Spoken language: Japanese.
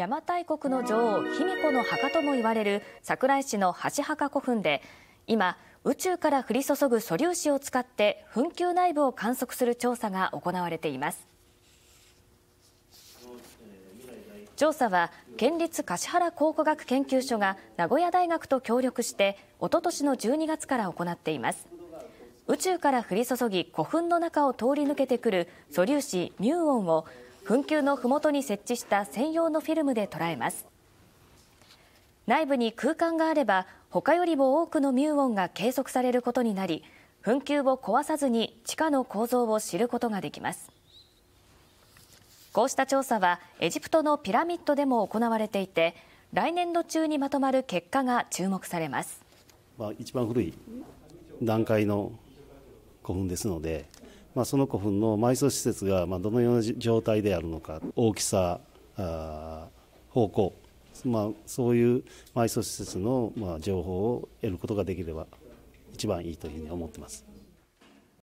邪馬台国の女王卑弥呼の墓ともいわれる桜井市の箸墓古墳で今宇宙から降り注ぐ素粒子を使って墳丘内部を観測する調査が行われています調査は県立橿原考古学研究所が名古屋大学と協力しておととしの12月から行っています宇宙から降り注ぎ古墳の中を通り抜けてくる素粒子ミューオンを噴球のふもとに設置した専用のフィルムで捉えます内部に空間があれば他よりも多くのミューオンが計測されることになり噴球を壊さずに地下の構造を知ることができますこうした調査はエジプトのピラミッドでも行われていて来年度中にまとまる結果が注目されます、まあ、一番古い段階の古墳ですのでまあ、その古墳の埋葬施設がまあどのような状態であるのか大きさあ方向、まあ、そういう埋葬施設のまあ情報を得ることができれば一番いいというふうに思ってます。